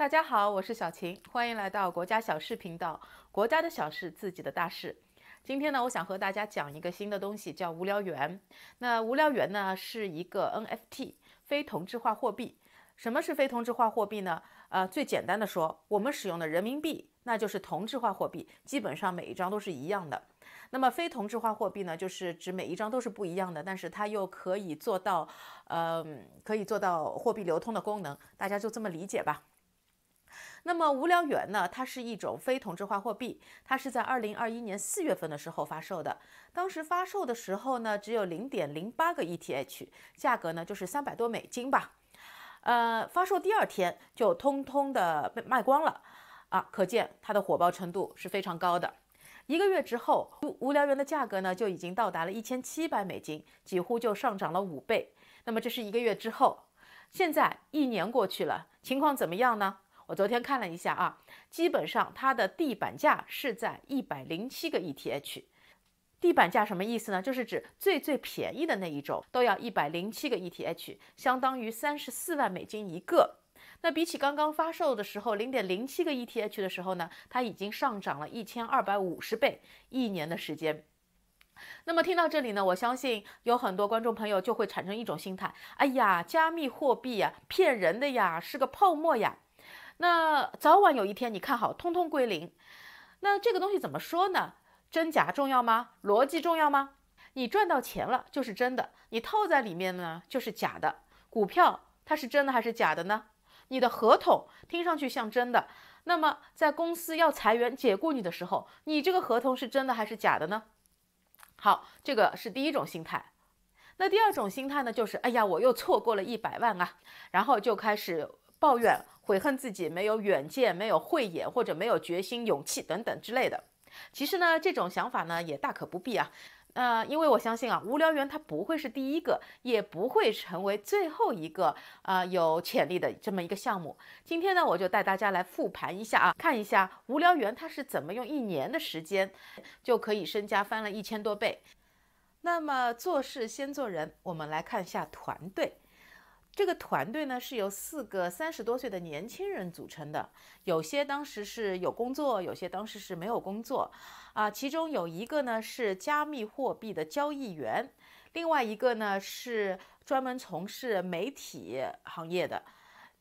大家好，我是小晴，欢迎来到国家小事频道，国家的小事，自己的大事。今天呢，我想和大家讲一个新的东西，叫无聊元。那无聊元呢，是一个 NFT 非同质化货币。什么是非同质化货币呢？呃，最简单的说，我们使用的人民币，那就是同质化货币，基本上每一张都是一样的。那么非同质化货币呢，就是指每一张都是不一样的，但是它又可以做到，呃，可以做到货币流通的功能。大家就这么理解吧。那么无聊猿呢？它是一种非同质化货币，它是在二零二一年四月份的时候发售的。当时发售的时候呢，只有零点零八个 ETH，价格呢就是三百多美金吧。呃，发售第二天就通通的被卖光了，啊，可见它的火爆程度是非常高的。一个月之后，无聊猿的价格呢就已经到达了一千七百美金，几乎就上涨了五倍。那么这是一个月之后，现在一年过去了，情况怎么样呢？我昨天看了一下啊，基本上它的地板价是在一百零七个 ETH。地板价什么意思呢？就是指最最便宜的那一种都要一百零七个 ETH，相当于三十四万美金一个。那比起刚刚发售的时候零点零七个 ETH 的时候呢，它已经上涨了一千二百五十倍，一年的时间。那么听到这里呢，我相信有很多观众朋友就会产生一种心态：哎呀，加密货币呀，骗人的呀，是个泡沫呀。那早晚有一天，你看好，通通归零。那这个东西怎么说呢？真假重要吗？逻辑重要吗？你赚到钱了就是真的，你套在里面呢就是假的。股票它是真的还是假的呢？你的合同听上去像真的，那么在公司要裁员解雇你的时候，你这个合同是真的还是假的呢？好，这个是第一种心态。那第二种心态呢，就是哎呀，我又错过了一百万啊，然后就开始。抱怨、悔恨自己没有远见、没有慧眼，或者没有决心、勇气等等之类的。其实呢，这种想法呢也大可不必啊。呃，因为我相信啊，无聊园它不会是第一个，也不会成为最后一个啊有潜力的这么一个项目。今天呢，我就带大家来复盘一下啊，看一下无聊园它是怎么用一年的时间就可以身家翻了一千多倍。那么做事先做人，我们来看一下团队。这个团队呢是由四个三十多岁的年轻人组成的，有些当时是有工作，有些当时是没有工作，啊，其中有一个呢是加密货币的交易员，另外一个呢是专门从事媒体行业的，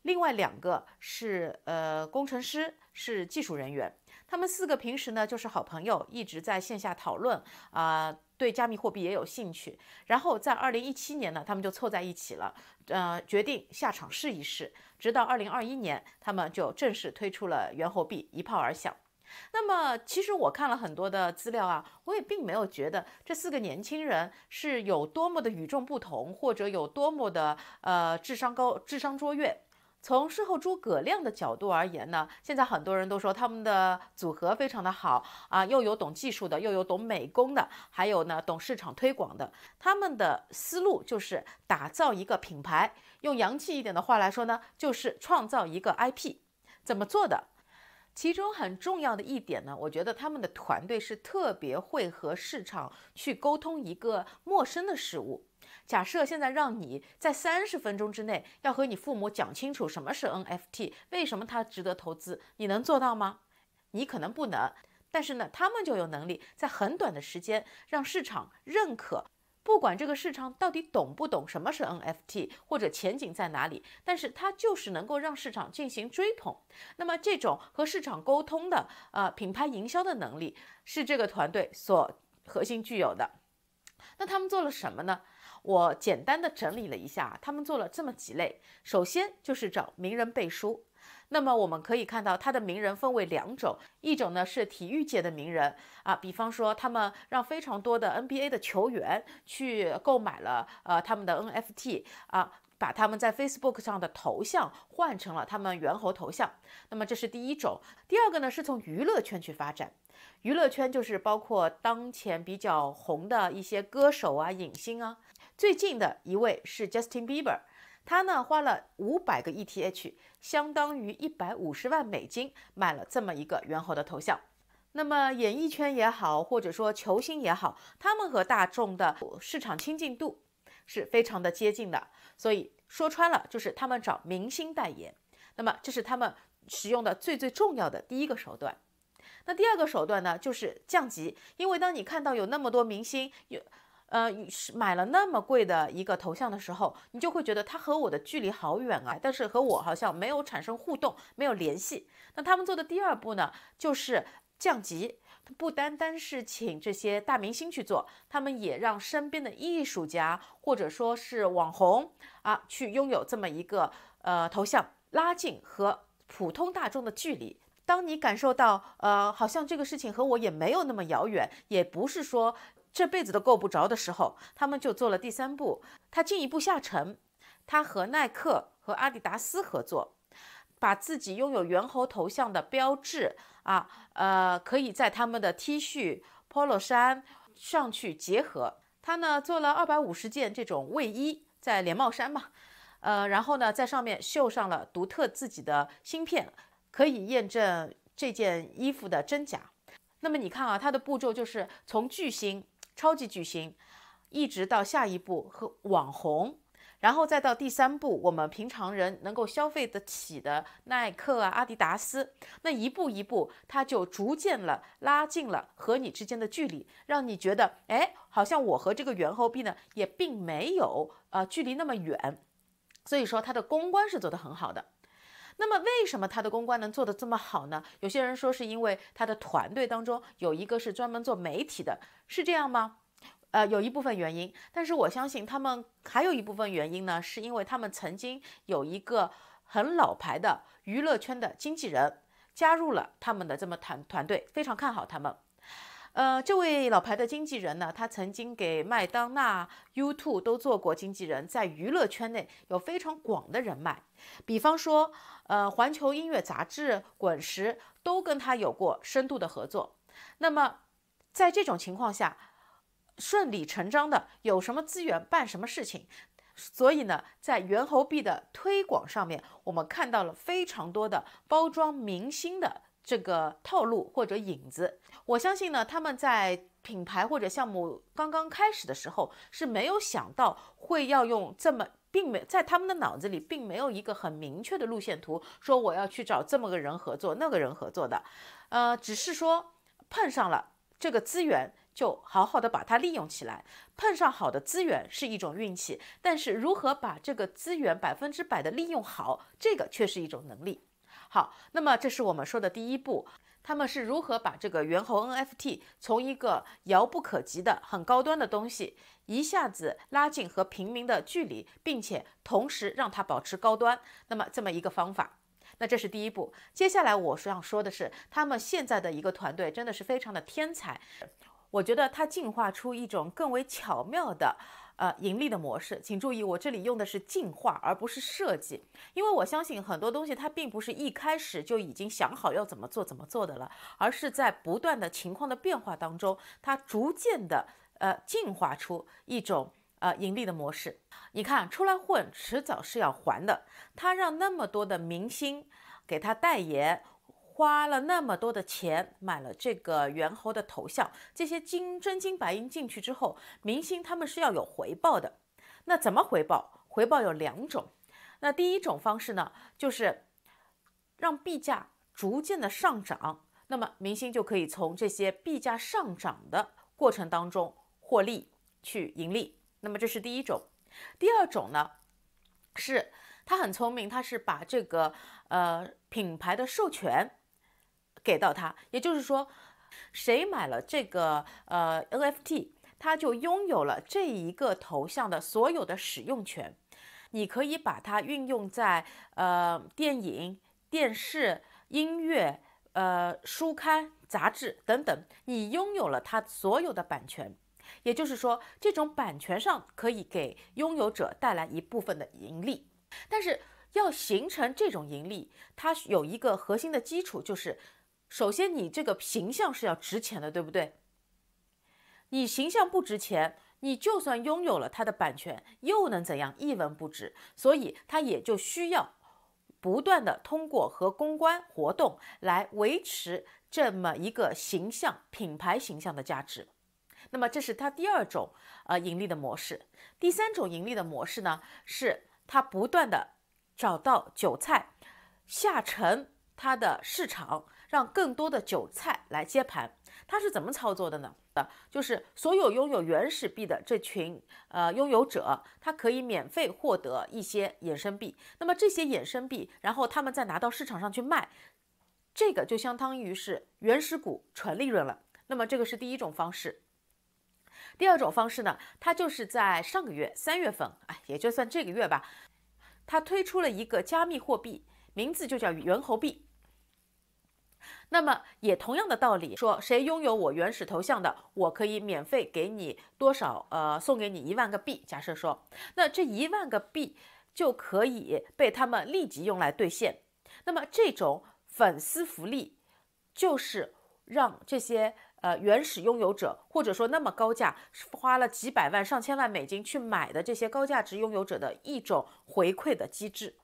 另外两个是呃工程师，是技术人员。他们四个平时呢就是好朋友，一直在线下讨论啊。对加密货币也有兴趣，然后在二零一七年呢，他们就凑在一起了，呃，决定下场试一试。直到二零二一年，他们就正式推出了猿猴币，一炮而响。那么，其实我看了很多的资料啊，我也并没有觉得这四个年轻人是有多么的与众不同，或者有多么的呃智商高、智商卓越。从事后诸葛亮的角度而言呢，现在很多人都说他们的组合非常的好啊，又有懂技术的，又有懂美工的，还有呢懂市场推广的。他们的思路就是打造一个品牌，用洋气一点的话来说呢，就是创造一个 IP。怎么做的？其中很重要的一点呢，我觉得他们的团队是特别会和市场去沟通一个陌生的事物。假设现在让你在三十分钟之内要和你父母讲清楚什么是 NFT，为什么它值得投资，你能做到吗？你可能不能，但是呢，他们就有能力在很短的时间让市场认可。不管这个市场到底懂不懂什么是 NFT 或者前景在哪里，但是它就是能够让市场进行追捧。那么这种和市场沟通的呃品牌营销的能力是这个团队所核心具有的。那他们做了什么呢？我简单的整理了一下，他们做了这么几类。首先就是找名人背书。那么我们可以看到，他的名人分为两种，一种呢是体育界的名人啊，比方说他们让非常多的 NBA 的球员去购买了呃他们的 NFT 啊，把他们在 Facebook 上的头像换成了他们猿猴头像。那么这是第一种。第二个呢是从娱乐圈去发展，娱乐圈就是包括当前比较红的一些歌手啊、影星啊。最近的一位是 Justin Bieber。他呢花了五百个 ETH，相当于一百五十万美金，买了这么一个猿猴的头像。那么演艺圈也好，或者说球星也好，他们和大众的市场亲近度是非常的接近的。所以说穿了，就是他们找明星代言。那么这是他们使用的最最重要的第一个手段。那第二个手段呢，就是降级。因为当你看到有那么多明星有。呃，买了那么贵的一个头像的时候，你就会觉得它和我的距离好远啊，但是和我好像没有产生互动，没有联系。那他们做的第二步呢，就是降级，不单单是请这些大明星去做，他们也让身边的艺术家或者说是网红啊，去拥有这么一个呃头像，拉近和普通大众的距离。当你感受到呃，好像这个事情和我也没有那么遥远，也不是说。这辈子都够不着的时候，他们就做了第三步，他进一步下沉，他和耐克和阿迪达斯合作，把自己拥有猿猴头像的标志啊，呃，可以在他们的 T 恤、Polo 衫上去结合。他呢做了二百五十件这种卫衣，在连帽衫嘛，呃，然后呢在上面绣上了独特自己的芯片，可以验证这件衣服的真假。那么你看啊，他的步骤就是从巨星。超级巨星，一直到下一步和网红，然后再到第三步，我们平常人能够消费得起的耐克啊、阿迪达斯，那一步一步，他就逐渐了拉近了和你之间的距离，让你觉得，哎，好像我和这个猿猴币呢也并没有啊距离那么远，所以说他的公关是做得很好的。那么为什么他的公关能做的这么好呢？有些人说是因为他的团队当中有一个是专门做媒体的，是这样吗？呃，有一部分原因，但是我相信他们还有一部分原因呢，是因为他们曾经有一个很老牌的娱乐圈的经纪人加入了他们的这么团团队，非常看好他们。呃，这位老牌的经纪人呢，他曾经给麦当娜、U2 都做过经纪人，在娱乐圈内有非常广的人脉，比方说，呃，环球音乐杂志《滚石》都跟他有过深度的合作。那么，在这种情况下，顺理成章的，有什么资源办什么事情。所以呢，在猿猴币的推广上面，我们看到了非常多的包装明星的。这个套路或者影子，我相信呢，他们在品牌或者项目刚刚开始的时候是没有想到会要用这么，并没在他们的脑子里并没有一个很明确的路线图，说我要去找这么个人合作，那个人合作的，呃，只是说碰上了这个资源，就好好的把它利用起来。碰上好的资源是一种运气，但是如何把这个资源百分之百的利用好，这个却是一种能力。好，那么这是我们说的第一步，他们是如何把这个猿猴 NFT 从一个遥不可及的、很高端的东西，一下子拉近和平民的距离，并且同时让它保持高端，那么这么一个方法，那这是第一步。接下来，我想要说的是，他们现在的一个团队真的是非常的天才，我觉得他进化出一种更为巧妙的。呃，盈利的模式，请注意，我这里用的是进化，而不是设计，因为我相信很多东西它并不是一开始就已经想好要怎么做怎么做的了，而是在不断的情况的变化当中，它逐渐的呃进化出一种呃盈利的模式。你看出来混，迟早是要还的。他让那么多的明星给他代言。花了那么多的钱买了这个猿猴的头像，这些金真金白银进去之后，明星他们是要有回报的。那怎么回报？回报有两种。那第一种方式呢，就是让币价逐渐的上涨，那么明星就可以从这些币价上涨的过程当中获利，去盈利。那么这是第一种。第二种呢，是他很聪明，他是把这个呃品牌的授权。给到他，也就是说，谁买了这个呃 NFT，他就拥有了这一个头像的所有的使用权。你可以把它运用在呃电影、电视、音乐、呃书刊、杂志等等。你拥有了它所有的版权，也就是说，这种版权上可以给拥有者带来一部分的盈利。但是要形成这种盈利，它有一个核心的基础就是。首先，你这个形象是要值钱的，对不对？你形象不值钱，你就算拥有了它的版权，又能怎样？一文不值，所以它也就需要不断的通过和公关活动来维持这么一个形象、品牌形象的价值。那么，这是它第二种呃盈利的模式。第三种盈利的模式呢，是它不断的找到韭菜下沉。它的市场让更多的韭菜来接盘，它是怎么操作的呢？呃，就是所有拥有原始币的这群呃拥有者，他可以免费获得一些衍生币，那么这些衍生币，然后他们再拿到市场上去卖，这个就相当于是原始股纯利润了。那么这个是第一种方式。第二种方式呢，它就是在上个月三月份，哎，也就算这个月吧，它推出了一个加密货币，名字就叫猿猴币。那么也同样的道理，说谁拥有我原始头像的，我可以免费给你多少？呃，送给你一万个币。假设说，那这一万个币就可以被他们立即用来兑现。那么这种粉丝福利，就是让这些呃原始拥有者，或者说那么高价花了几百万、上千万美金去买的这些高价值拥有者的一种回馈的机制。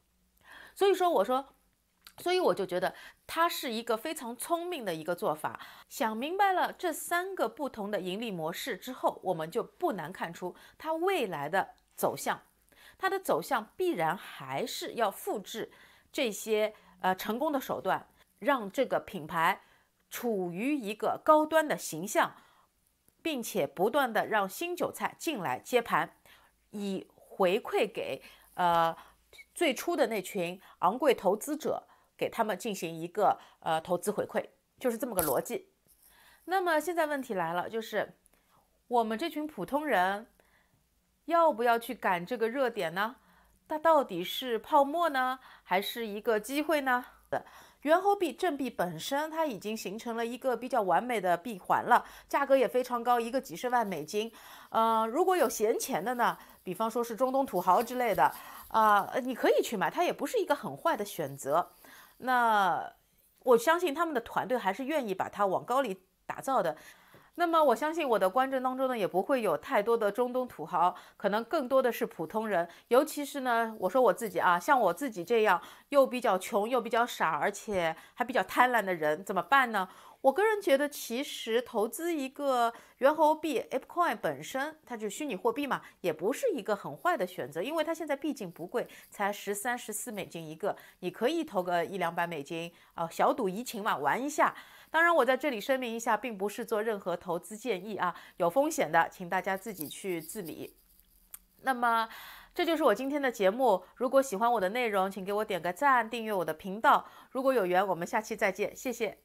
所以说，我说。所以我就觉得它是一个非常聪明的一个做法。想明白了这三个不同的盈利模式之后，我们就不难看出它未来的走向。它的走向必然还是要复制这些呃成功的手段，让这个品牌处于一个高端的形象，并且不断的让新韭菜进来接盘，以回馈给呃最初的那群昂贵投资者。给他们进行一个呃投资回馈，就是这么个逻辑。那么现在问题来了，就是我们这群普通人要不要去赶这个热点呢？它到底是泡沫呢，还是一个机会呢？猿猴币正币本身它已经形成了一个比较完美的闭环了，价格也非常高，一个几十万美金。嗯，如果有闲钱的呢，比方说是中东土豪之类的啊，呃，你可以去买，它也不是一个很坏的选择。那我相信他们的团队还是愿意把它往高里打造的。那么我相信我的观众当中呢，也不会有太多的中东土豪，可能更多的是普通人。尤其是呢，我说我自己啊，像我自己这样又比较穷又比较傻，而且还比较贪婪的人，怎么办呢？我个人觉得，其实投资一个猿猴币 （ApeCoin） 本身，它就虚拟货币嘛，也不是一个很坏的选择，因为它现在毕竟不贵，才十三、十四美金一个，你可以投个一两百美金啊，小赌怡情嘛，玩一下。当然，我在这里声明一下，并不是做任何投资建议啊，有风险的，请大家自己去自理。那么，这就是我今天的节目。如果喜欢我的内容，请给我点个赞，订阅我的频道。如果有缘，我们下期再见，谢谢。